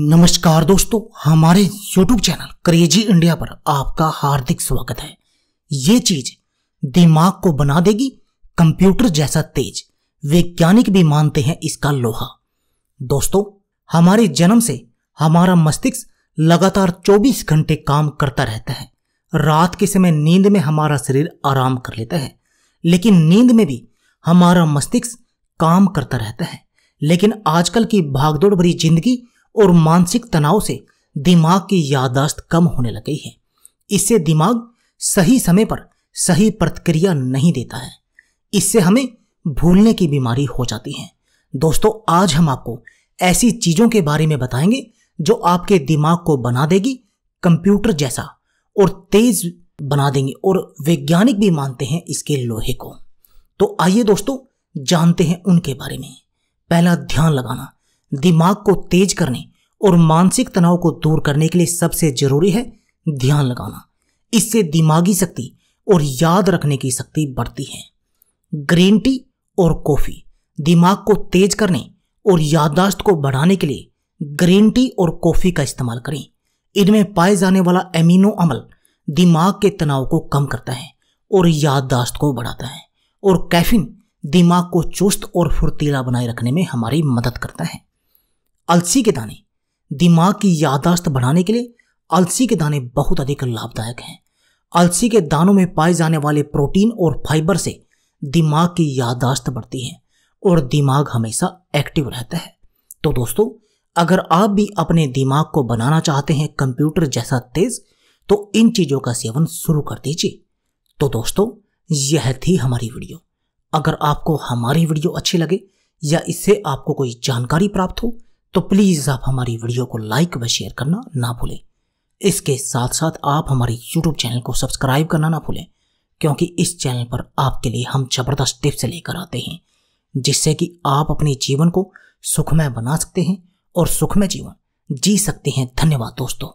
नमस्कार दोस्तों हमारे YouTube चैनल क्रेजी इंडिया पर आपका हार्दिक स्वागत है ये चीज दिमाग को बना देगी कंप्यूटर जैसा तेज वैज्ञानिक भी मानते हैं इसका लोहा दोस्तों हमारे जन्म से हमारा मस्तिष्क लगातार 24 घंटे काम करता रहता है रात के समय नींद में हमारा शरीर आराम कर लेता है लेकिन नींद में भी हमारा मस्तिष्क काम करता रहता है लेकिन आजकल की भागदौड़ भरी जिंदगी और मानसिक तनाव से दिमाग की यादाश्त कम होने लगी है इससे दिमाग सही समय पर सही प्रतिक्रिया नहीं देता है इससे हमें भूलने की बीमारी हो जाती है दोस्तों आज हम आपको ऐसी चीजों के बारे में बताएंगे जो आपके दिमाग को बना देगी कंप्यूटर जैसा और तेज बना देंगे और वैज्ञानिक भी मानते हैं इसके लोहे को तो आइए दोस्तों जानते हैं उनके बारे में पहला ध्यान लगाना दिमाग को तेज करने और मानसिक तनाव को दूर करने के लिए सबसे जरूरी है ध्यान लगाना इससे दिमागी शक्ति और याद रखने की शक्ति बढ़ती है ग्रीन टी और कॉफ़ी दिमाग को तेज करने और याददाश्त को बढ़ाने के लिए ग्रीन टी और कॉफ़ी का इस्तेमाल करें इनमें पाए जाने वाला एमिनो अमल दिमाग के तनाव को कम करता है और याददाश्त को बढ़ाता है और कैफिन दिमाग को चुस्त और फुर्तीला बनाए रखने में हमारी मदद करता है अलसी के दाने दिमाग की यादाश्त बढ़ाने के लिए अलसी के दाने बहुत अधिक लाभदायक हैं अलसी के दानों में पाए जाने वाले प्रोटीन और फाइबर से दिमाग की यादाश्त बढ़ती है और दिमाग हमेशा एक्टिव रहता है तो दोस्तों अगर आप भी अपने दिमाग को बनाना चाहते हैं कंप्यूटर जैसा तेज तो इन चीज़ों का सेवन शुरू कर दीजिए तो दोस्तों यह थी हमारी वीडियो अगर आपको हमारी वीडियो अच्छी लगे या इससे आपको कोई जानकारी प्राप्त हो तो प्लीज़ आप हमारी वीडियो को लाइक व शेयर करना ना भूलें इसके साथ साथ आप हमारे यूट्यूब चैनल को सब्सक्राइब करना ना भूलें क्योंकि इस चैनल पर आपके लिए हम जबरदस्त टिप्स लेकर आते हैं जिससे कि आप अपने जीवन को सुखमय बना सकते हैं और सुखमय जीवन जी सकते हैं धन्यवाद दोस्तों